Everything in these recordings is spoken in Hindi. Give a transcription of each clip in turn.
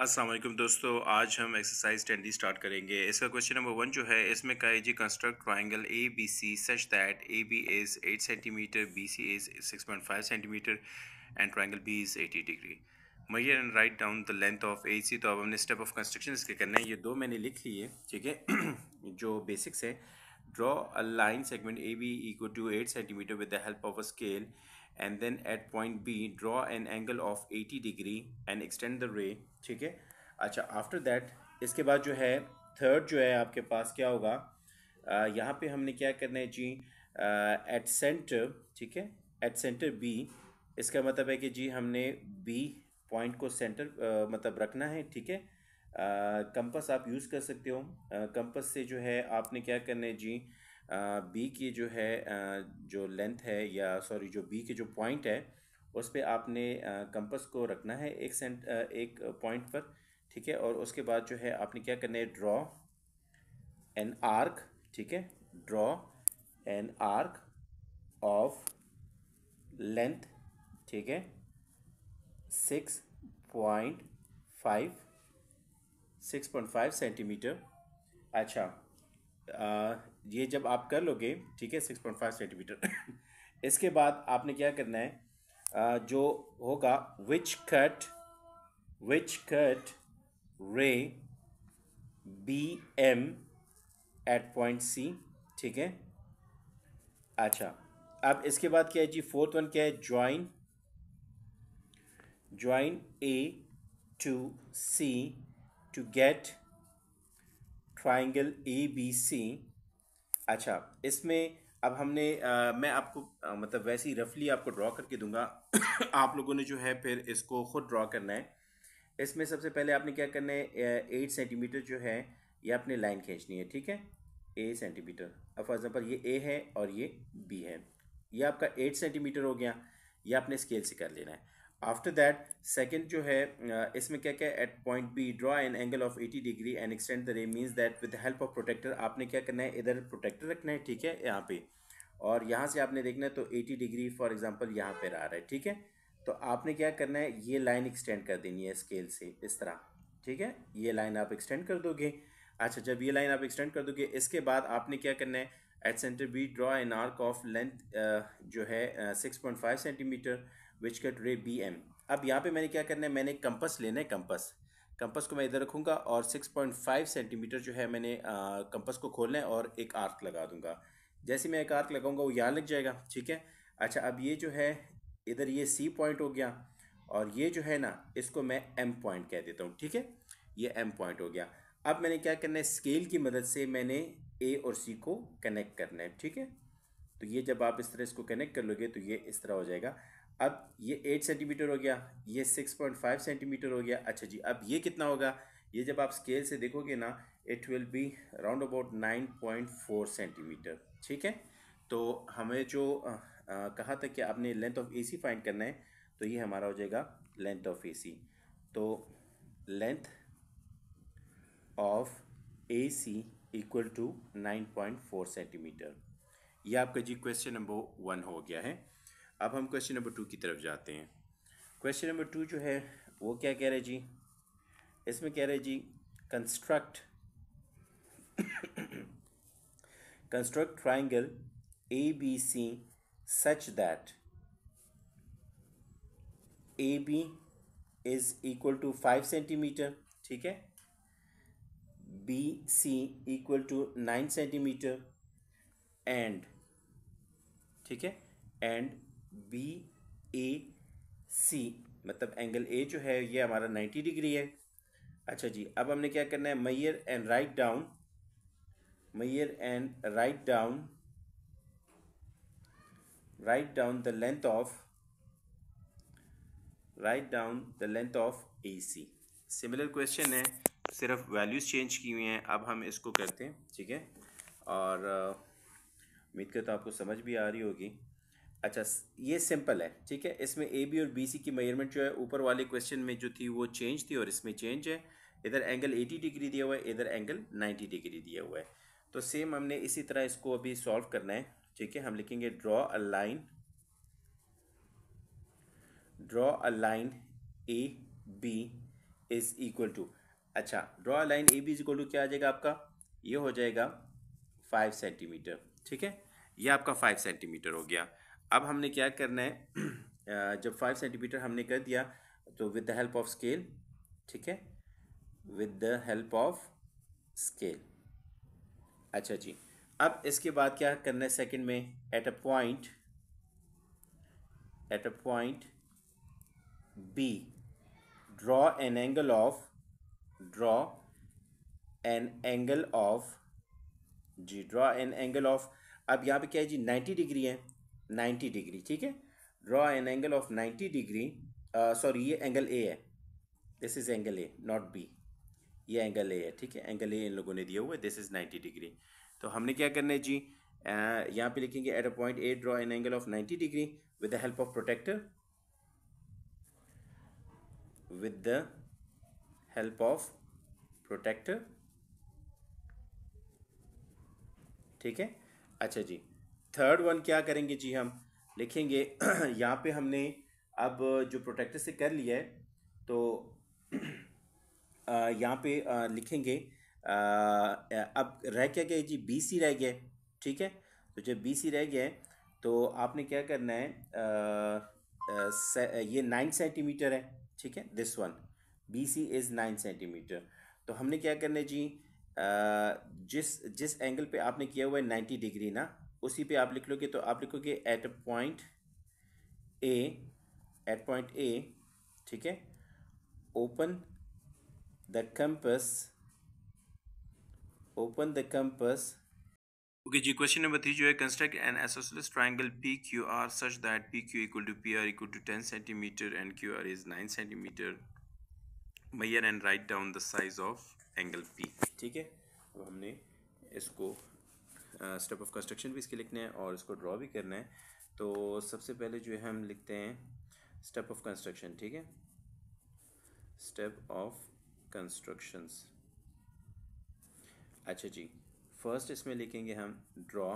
असलम दोस्तों आज हम एक्सरसाइज टेंटी स्टार्ट करेंगे इसका क्वेश्चन नंबर वन जो है इसमें कहा जी construct triangle A B C such that A B is eight centimetre B C is six point five centimetre and triangle B is eighty degree measure and write down the length of A C तो अब हमने स्टेप ऑफ कंस्ट्रक्शन इसके करना है ये दो मैंने लिख ली है ठीक है जो बेसिक्स है draw a line segment A B equal to eight centimetre with the help of a scale and then at point B draw an angle of 80 degree and extend the ray ठीक है अच्छा आफ्टर दैट इसके बाद जो है थर्ड जो है आपके पास क्या होगा यहाँ पे हमने क्या करना है जी एट सेंटर ठीक है एट सेंटर बी इसका मतलब है कि जी हमने बी पॉइंट को सेंटर uh, मतलब रखना है ठीक है कंपस आप यूज़ कर सकते हो कंपस से जो है आपने क्या करना है जी बी की जो है जो लेंथ है या सॉरी जो बी के जो पॉइंट है उस पर आपने कंपस को रखना है एक सेंट एक पॉइंट पर ठीक है और उसके बाद जो है आपने क्या करना है ड्रॉ एन आर्क ठीक है draw an arc of length ठीक है six point five six point five centimetre अच्छा ये जब आप कर लोगे ठीक है सिक्स पॉइंट फाइव सेंटीमीटर इसके बाद आपने क्या करना है जो होगा which cut which cut ray B M at point C ठीक है अच्छा अब इसके बाद क्या है जी फोर्थ वन क्या है join join A to C to get triangle A B C अच्छा इसमें अब हमने आ, मैं आपको आ, मतलब वैसे ही रफली आपको ड्रॉ करके दूंगा आप लोगों ने जो है फिर इसको खुद ड्रॉ करना है इसमें सबसे पहले आपने क्या करना है एट सेंटीमीटर जो है ये आपने लाइन खींचनी है ठीक है ए सेंटीमीटर अब फॉर एग्ज़ाम्पल ये ए है और ये बी है ये आपका एट सेंटीमीटर हो गया ये आपने स्केल से कर लेना है आफ्टर दैट सेकेंड जो है इसमें क्या क्या at point B draw an angle of 80 degree and extend the ray means that with help of protractor आपने क्या करना है इधर प्रोटेक्टर रखना है ठीक है यहाँ पे और यहाँ से आपने देखना है तो 80 डिग्री फॉर एग्जांपल यहाँ पर आ रहा है ठीक है तो आपने क्या करना है ये लाइन एक्सटेंड कर देनी है स्केल से इस तरह ठीक है ये लाइन आप एक्सटेंड कर दोगे अच्छा जब ये लाइन आप एक्सटेंड कर दोगे इसके बाद आपने क्या करना है at centre B draw an arc of length जो है six point five centimetre which cut ray B M अब यहाँ पे मैंने क्या करना है मैंने कंपस लेना है कंपस कंपस को मैं इधर रखूँगा और 6.5 सेंटीमीटर जो है मैंने कंपस को खोलना है और एक आर्क लगा दूँगा जैसे मैं एक आर्क लगाऊँगा वो यहाँ लग जाएगा ठीक है अच्छा अब ये जो है इधर ये सी पॉइंट हो गया और ये जो है ना इसको मैं एम पॉइंट कह देता हूँ ठीक है ये एम पॉइंट हो गया अब मैंने क्या करना है स्केल की मदद से मैंने ए और सी को कनेक्ट करना है ठीक है तो ये जब आप इस तरह इसको कनेक्ट कर लोगे तो ये इस तरह हो जाएगा अब ये एट सेंटीमीटर हो गया ये सिक्स पॉइंट फाइव सेंटीमीटर हो गया अच्छा जी अब ये कितना होगा ये जब आप स्केल से देखोगे ना it will be round about nine point four centimetre ठीक है तो हमें जो आ, आ, कहा था कि आपने लेंथ ऑफ एसी फाइंड करना है तो ये हमारा हो जाएगा लेंथ ऑफ एसी तो length of A C equal to nine point four centimetre यह आपका जी क्वेश्चन नंबर वन हो गया है अब हम क्वेश्चन नंबर टू की तरफ जाते हैं क्वेश्चन नंबर टू जो है वो क्या कह रहे जी इसमें कह रहे जी construct construct triangle A B C such that A B is equal to five centimetre ठीक है B C equal to nine centimetre and ठीक है एंड बी ए सी मतलब एंगल ए जो है ये हमारा 90 डिग्री है अच्छा जी अब हमने क्या करना है measure and write down measure and write down write down the length of write down the length of A C similar question है सिर्फ वैल्यूज़ चेंज की हुई हैं अब हम इसको करते हैं ठीक है और उम्मीद करता आपको समझ भी आ रही होगी अच्छा ये सिंपल है ठीक है इसमें ए बी और बी सी की मेजरमेंट जो है ऊपर वाले क्वेश्चन में जो थी वो चेंज थी और इसमें चेंज है इधर एंगल 80 डिग्री दिया हुआ है इधर एंगल 90 डिग्री दिया हुआ है तो सेम हमने इसी तरह इसको अभी सॉल्व करना है ठीक है हम लिखेंगे draw a line draw a line A B is equal to अच्छा draw a line A B is equal to क्या आ जाएगा आपका ये हो जाएगा फाइव सेंटीमीटर ठीक है ये आपका फाइव सेंटीमीटर हो गया अब हमने क्या करना है जब फाइव सेंटीमीटर हमने कर दिया तो with the help of scale ठीक है with the help of scale अच्छा जी अब इसके बाद क्या करना है सेकंड में at a point at a point B draw an angle of draw an angle of जी ड्रॉ एन एंगल ऑफ अब यहाँ पे क्या है जी नाइन्टी डिग्री है 90 डिग्री ठीक है draw an angle of 90 degree sorry ये एंगल ए है this is angle A not B ये एंगल ए है ठीक है एंगल ए इन लोगों ने दिया हुआ है दिस इज़ 90 डिग्री तो हमने क्या करना है जी uh, यहाँ पे लिखेंगे at a point A draw an angle of 90 degree with the help of protractor with the help of protractor ठीक है अच्छा जी थर्ड वन क्या करेंगे जी हम लिखेंगे यहाँ पे हमने अब जो प्रोटेक्टर से कर लिया है तो यहाँ पे लिखेंगे अब रह क्या गया जी बी सी रह गया ठीक है तो जब बी सी रह गया है तो आपने क्या करना है ये नाइन सेंटीमीटर है ठीक है this one B C is nine centimetre तो हमने क्या करना है जी जिस जिस एंगल पे आपने किया हुआ है नाइन्टी डिग्री ना उसी पे आप लिख लोगे तो आप लिखोगे at point A at point A ठीक है open the compass open the compass okay जी क्वेश्चन नंबर थ्री जो है construct an isosceles triangle P Q R such that P Q equal to P R equal to ten centimetre and Q R is nine centimetre measure and write down the size of angle P ठीक है अब हमने इसको स्टेप ऑफ कंस्ट्रक्शन भी इसके लिखने हैं और इसको ड्रॉ भी करना है तो सबसे पहले जो है हम लिखते हैं स्टेप ऑफ कंस्ट्रक्शन ठीक है स्टेप ऑफ कंस्ट्रक्शंस अच्छा जी फर्स्ट इसमें लिखेंगे हम draw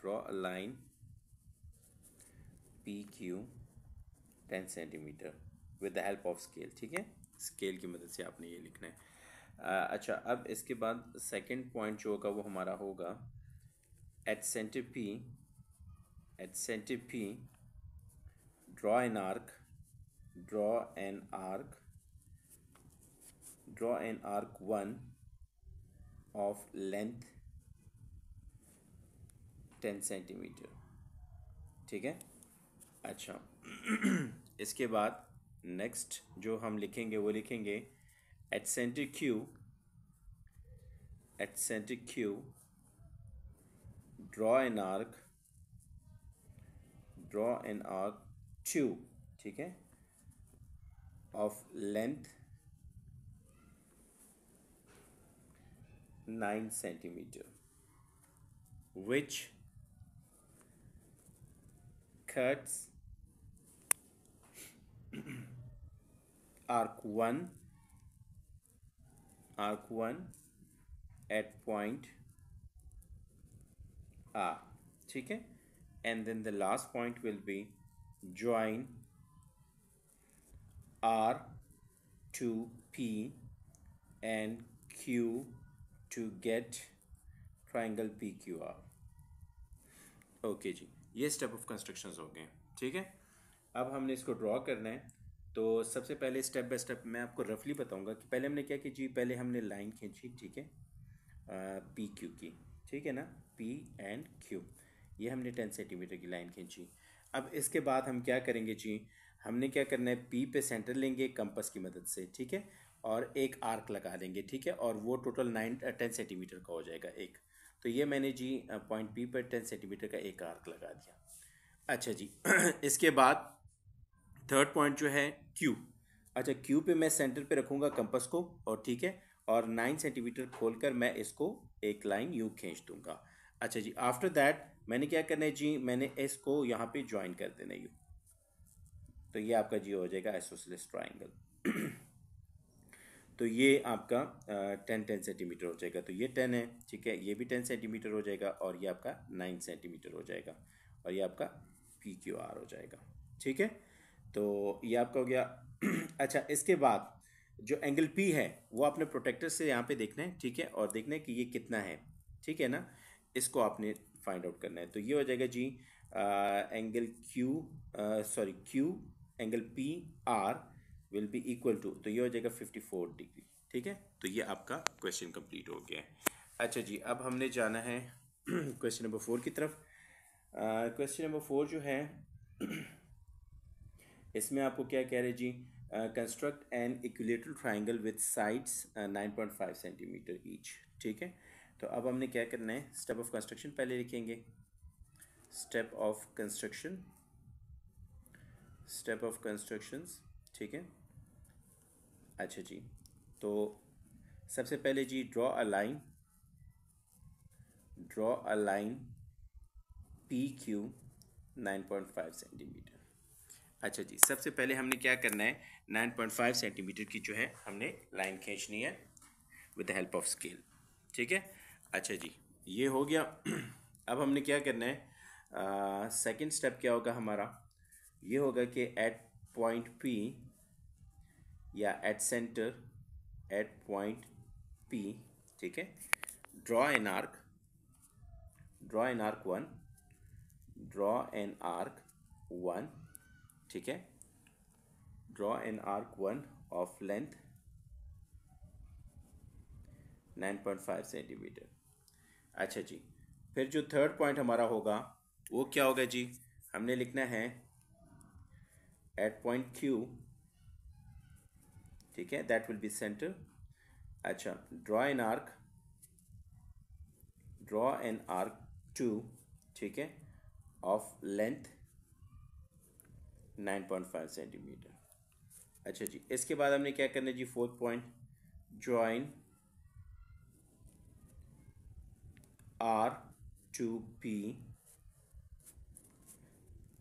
draw a line P Q ten centimetre with the help of scale ठीक है स्केल की मदद से आपने ये लिखना है Uh, अच्छा अब इसके बाद सेकंड पॉइंट जो होगा वो हमारा होगा at centre P at centre P draw an arc draw an arc draw an arc one of length ten centimetre ठीक है अच्छा इसके बाद नेक्स्ट जो हम लिखेंगे वो लिखेंगे at center Q, at center Q, draw an arc, draw an arc two, okay, of length nine centimeter, which cuts arc one arc 1 at point R ठीक है and then the last point will be join R to P and Q to get triangle PQR okay okay जी ये स्टेप ऑफ कंस्ट्रक्शंस हो गए ठीक है अब हमने इसको ड्रॉ करना है तो सबसे पहले स्टेप बाय स्टेप मैं आपको रफली बताऊंगा कि पहले हमने क्या कि जी पहले हमने लाइन खींची ठीक है पी क्यू की ठीक है ना पी एंड क्यू ये हमने टेन सेंटीमीटर की लाइन खींची अब इसके बाद हम क्या करेंगे जी हमने क्या करना है पी पे सेंटर लेंगे कंपस की मदद से ठीक है और एक आर्क लगा देंगे ठीक है और वो टोटल नाइन टेन सेंटीमीटर का हो जाएगा एक तो ये मैंने जी पॉइंट पी पर टेन सेंटीमीटर का एक आर्क लगा दिया अच्छा जी इसके बाद थर्ड पॉइंट जो है क्यू अच्छा क्यू पे मैं सेंटर पे रखूँगा कंपस को और ठीक है और नाइन सेंटीमीटर खोल कर मैं इसको एक लाइन यू खींच दूँगा अच्छा जी आफ्टर दैट मैंने क्या करना है जी मैंने इसको यहाँ पे ज्वाइन कर देना यू तो ये आपका जी हो जाएगा एसोसलिस ट्राइंगल तो ये आपका टेन टेन सेंटीमीटर हो जाएगा तो ये टेन है ठीक है ये भी टेन सेंटीमीटर हो जाएगा और ये आपका नाइन सेंटीमीटर हो जाएगा और ये आपका पी क्यू आर हो जाएगा ठीक है तो ये आपका हो गया अच्छा इसके बाद जो एंगल पी है वो आपने प्रोटेक्टर से यहाँ पे देखना है ठीक है और देखना है कि ये कितना है ठीक है ना इसको आपने फाइंड आउट करना है तो ये हो जाएगा जी ah, angle Q sorry Q angle P R will be equal to तो ये हो जाएगा फिफ्टी फोर डिग्री ठीक है तो ये आपका क्वेश्चन कंप्लीट हो गया है अच्छा जी अब हमने जाना है क्वेश्चन नंबर फोर की तरफ क्वेश्चन नंबर फोर जो है इसमें आपको क्या कह रहे जी construct an equilateral triangle with sides 9.5 centimetre each ठीक है तो अब हमने क्या करना है स्टेप ऑफ कंस्ट्रक्शन पहले लिखेंगे step of construction step of construction ठीक है अच्छा जी तो सबसे पहले जी draw a line draw a line P Q nine point five centimetre अच्छा जी सबसे पहले हमने क्या करना है नाइन पॉइंट फाइव सेंटीमीटर की जो है हमने लाइन खींचनी है with the help of scale ठीक है अच्छा जी ये हो गया अब हमने क्या करना है सेकंड स्टेप क्या होगा हमारा ये होगा कि एट पॉइंट पी या at centre at point P ठीक है draw an arc draw an arc one draw an arc one ठीक है draw an arc one of length nine point five centimetre अच्छा जी फिर जो थर्ड पॉइंट हमारा होगा वो क्या होगा जी हमने लिखना है एट पॉइंट क्यू ठीक है दैट विल बी सेंटर अच्छा draw an arc draw an arc two ठीक है of length nine point five centimetre अच्छा जी इसके बाद हमने क्या करना है जी fourth point join R to P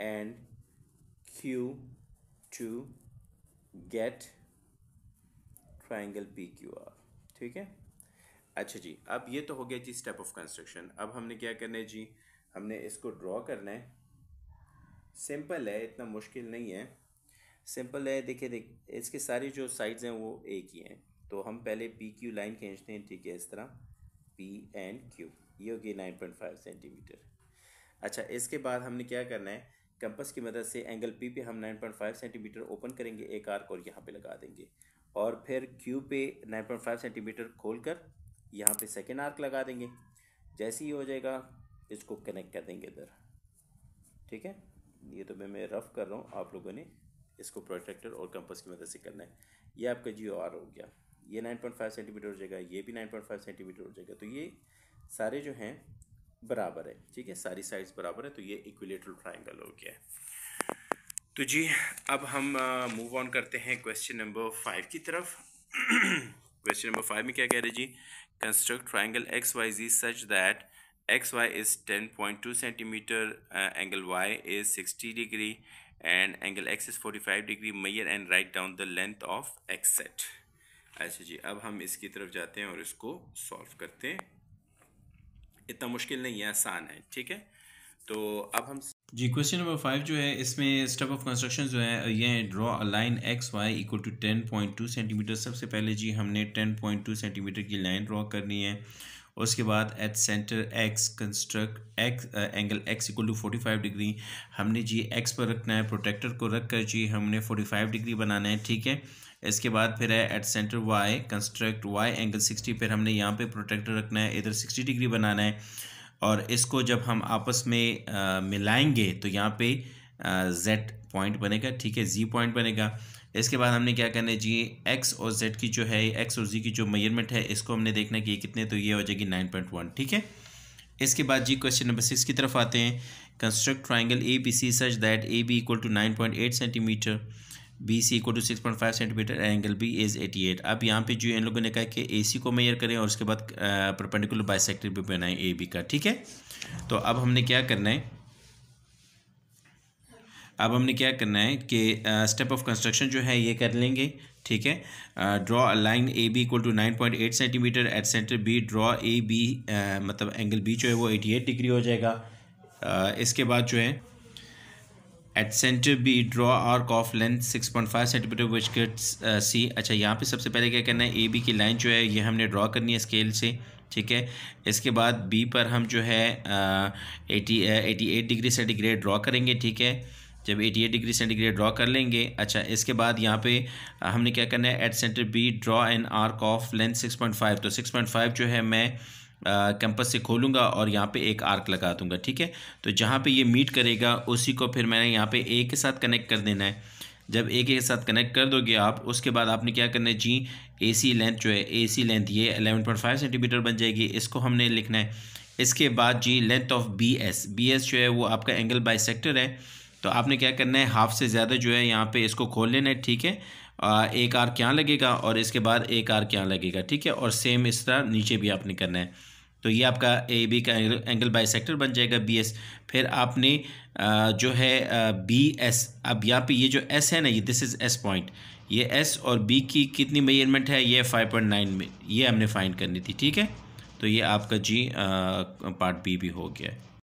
and Q to get triangle P Q R ठीक है अच्छा जी अब ये तो हो गया जी स्टेप ऑफ कंस्ट्रक्शन अब हमने क्या करना है जी हमने इसको ड्रॉ करना है सिंपल है इतना मुश्किल नहीं है सिंपल है देखिए देख इसके सारे जो साइड्स हैं वो एक ही हैं तो हम पहले पी क्यू लाइन खींचते हैं ठीक है इस तरह पी एंड क्यू ये होगी नाइन पॉइंट फाइव सेंटीमीटर अच्छा इसके बाद हमने क्या करना है कंपस की मदद से एंगल पी पे हम nine point five centimetre open करेंगे एक आर्क और यहाँ पे लगा देंगे और फिर क्यू पे नाइन पॉइंट फाइव सेंटीमीटर खोल कर यहाँ पर सेकेंड आर्क लगा देंगे जैसे ही हो जाएगा इसको कनेक्ट कर देंगे इधर ठीक है ये तो मैं मैं रफ़ कर रहा हूँ आप लोगों ने इसको प्रोटेक्टर और कंपस की मदद से करना है ये आपका जी आर हो गया ये नाइन पॉइंट फाइव सेंटीमीटर हो जाएगा ये भी नाइन पॉइंट फाइव सेंटीमीटर हो जाएगा तो ये सारे जो हैं बराबर है ठीक है सारी साइज बराबर है तो ये इक्विलेटरल ट्राइंगल हो गया है तो जी अब हम मूव ऑन करते हैं क्वेश्चन नंबर फाइव की तरफ क्वेश्चन नंबर फाइव में क्या कह रहे जी construct triangle X Y Z such that X Y is ten point two centimetre angle Y is sixty degree and angle X is forty five degree measure and write down the length of X set अच्छा जी अब हम इसकी तरफ जाते हैं और इसको सॉल्व करते हैं इतना मुश्किल नहीं है आसान है ठीक है तो अब हम जी क्वेश्चन नंबर फाइव जो है इसमें स्टेप ऑफ कंस्ट्रक्शन जो है ये draw a line X Y equal to ten point two centimetre सबसे पहले जी हमने टेन पॉइंट टू सेंटीमीटर की लाइन ड्रॉ करनी है और उसके बाद at centre X construct X angle X equal to forty five degree हमने जी एक्स पर रखना है प्रोटेक्टर को रख कर जी हमने फोर्टी फाइव डिग्री बनाना है ठीक है इसके बाद फिर है at centre Y construct Y angle sixty फिर हमने यहाँ पे प्रोटेक्टर रखना है इधर सिक्सटी डिग्री बनाना है और इसको जब हम आपस में आ, uh, मिलाएंगे तो यहाँ पे जेड uh, पॉइंट बनेगा ठीक है जी पॉइंट बनेगा इसके बाद हमने क्या करना है जी एक्स और जेड की जो है एक्स और जी की जो मेजरमेंट है इसको हमने देखना कि ये कितने तो ये हो जाएगी नाइन पॉइंट वन ठीक है इसके बाद जी क्वेश्चन नंबर सिक्स की तरफ आते हैं construct triangle A B C such that A B equal to nine point eight centimetre B C equal to six point five centimetre angle B is eighty eight अब यहाँ पे जो इन लोगों ने कहा कि ए सी को मेयर करें और उसके बाद परपेंडिकुलर बाइसेक्टर भी बनाएं ए बी का ठीक है तो अब हमने क्या करना है अब हमने क्या करना है कि स्टेप ऑफ कंस्ट्रक्शन जो है ये कर लेंगे ठीक है draw line A B equal to nine point eight centimetre at centre B draw A B मतलब एंगल बी जो है वो एटी एट डिग्री हो जाएगा uh, इसके बाद जो है at centre B draw arc of length six point five centimetre which cuts C अच्छा यहाँ पे सबसे पहले क्या करना है ए बी की लाइन जो है ये हमने ड्रॉ करनी है स्केल से ठीक है इसके बाद बी पर हम जो है eighty eighty eight degree centigrade draw करेंगे ठीक है जब 88 डिग्री सेंटीग्रेड ड्रॉ कर लेंगे अच्छा इसके बाद यहाँ पे हमने क्या करना है at centre B draw an arc of length 6.5 तो 6.5 जो है मैं कैंपस से खोलूँगा और यहाँ पे एक आर्क लगा दूँगा ठीक है तो जहाँ पे ये मीट करेगा उसी को फिर मैंने यहाँ पे ए के साथ कनेक्ट कर देना है जब ए के साथ कनेक्ट कर दोगे आप उसके बाद आपने क्या करना है जी ए सी लेंथ जो है ए सी लेंथ ये एलेवन पॉइंट फाइव सेंटीमीटर बन जाएगी इसको हमने लिखना है इसके बाद जी length of B S B S जो है वो आपका एंगल बाई सेक्टर है तो आपने क्या करना है हाफ़ से ज़्यादा जो है यहाँ पे इसको खोल लेना है ठीक है एक आर क्या लगेगा और इसके बाद एक आर क्या लगेगा ठीक है और सेम इस तरह नीचे भी आपने करना है तो ये आपका ए बी का एंगल, एंगल बाई सेक्टर बन जाएगा बी एस फिर आपने जो है बी एस अब यहाँ पे ये जो एस है ना ये दिस इज़ एस पॉइंट ये एस और बी की कितनी मेजरमेंट है ये फाइव पॉइंट नाइन में ये हमने फाइंड करनी थी ठीक है तो ये आपका जी पार्ट बी भी हो गया है